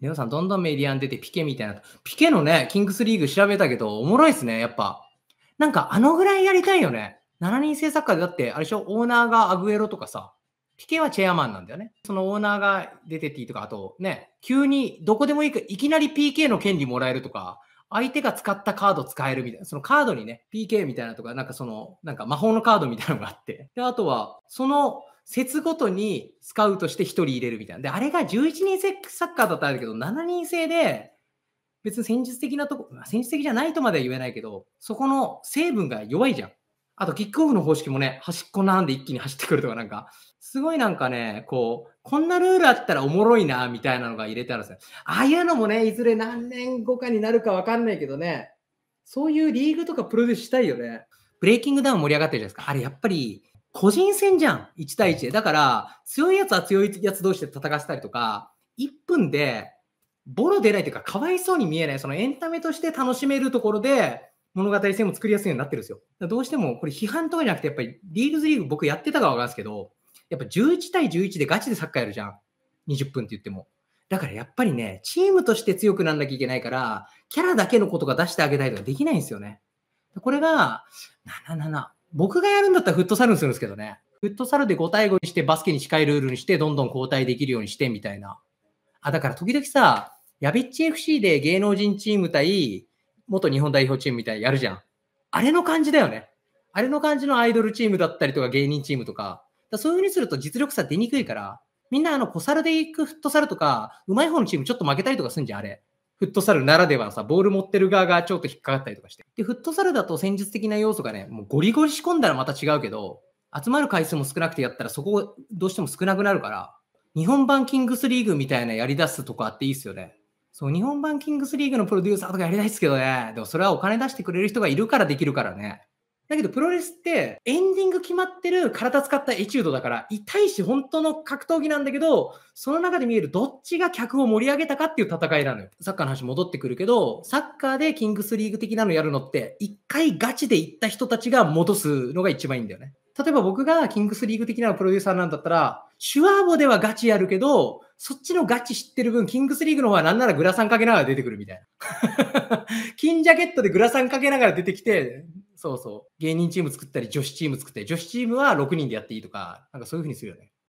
ネオさん、どんどんメディアに出てピケみたいな。ピケのね、キングスリーグ調べたけど、おもろいっすね、やっぱ。なんか、あのぐらいやりたいよね。7人制作家で、だって、あれでしょ、オーナーがアグエロとかさ、ピケはチェアマンなんだよね。そのオーナーが出てっていいとか、あとね、急にどこでもいいか、いきなり PK の権利もらえるとか、相手が使ったカード使えるみたいな、そのカードにね、PK みたいなとか、なんかその、なんか魔法のカードみたいなのがあって、で、あとは、その節ごとにスカウトして1人入れるみたいな。で、あれが11人制サッカーだったらあるけど、7人制で、別に戦術的なとこ、戦術的じゃないとまでは言えないけど、そこの成分が弱いじゃん。あと、キックオフの方式もね、端っこなんで一気に走ってくるとか、なんか、すごいなんかね、こう、こんなルールあったらおもろいな、みたいなのが入れてあるんですよ。ああいうのもね、いずれ何年後かになるかわかんないけどね、そういうリーグとかプロデュースしたいよね。ブレイキングダウン盛り上がってるじゃないですか。あれ、やっぱり、個人戦じゃん。1対1で。だから、強いやつは強いやつ同士で戦わせたりとか、1分で、ボロ出ないというか、かわいそうに見えない、そのエンタメとして楽しめるところで、物語性も作りやすいようになってるんですよ。どうしてもこれ批判とかじゃなくて、やっぱりリーグズリーグ僕やってたかわかるんですけど、やっぱ11対11でガチでサッカーやるじゃん。20分って言っても。だからやっぱりね、チームとして強くなんなきゃいけないから、キャラだけのことが出してあげたいとかできないんですよね。これが、ななな。僕がやるんだったらフットサルにするんですけどね。フットサルで5対5にして、バスケに近いルールにして、どんどん交代できるようにしてみたいな。あ、だから時々さ、やビッチ FC で芸能人チーム対元日本代表チームみたいにやるじゃん。あれの感じだよね。あれの感じのアイドルチームだったりとか芸人チームとか、だそういう風にすると実力差出にくいから、みんなあの小猿で行くフットサルとか、うまい方のチームちょっと負けたりとかすんじゃん、あれ。フットサルならではのさ、ボール持ってる側がちょっと引っかかったりとかして。で、フットサルだと戦術的な要素がね、もうゴリゴリ仕込んだらまた違うけど、集まる回数も少なくてやったらそこどうしても少なくなるから、日本版キングスリーグみたいなやり出すとかあっていいっすよね。そう、日本版キングスリーグのプロデューサーとかやりたいですけどね。でもそれはお金出してくれる人がいるからできるからね。だけどプロレスってエンディング決まってる体使ったエチュードだから痛いし本当の格闘技なんだけどその中で見えるどっちが客を盛り上げたかっていう戦いなのよ。サッカーの話戻ってくるけどサッカーでキングスリーグ的なのやるのって一回ガチで行った人たちが戻すのが一番いいんだよね。例えば僕がキングスリーグ的なプロデューサーなんだったらシワーボではガチやるけどそっちのガチ知ってる分、キングスリーグの方はなんならグラサンかけながら出てくるみたいな。金 ジャケットでグラサンかけながら出てきて、そうそう、芸人チーム作ったり、女子チーム作ったり、女子チームは6人でやっていいとか、なんかそういう風にするよね。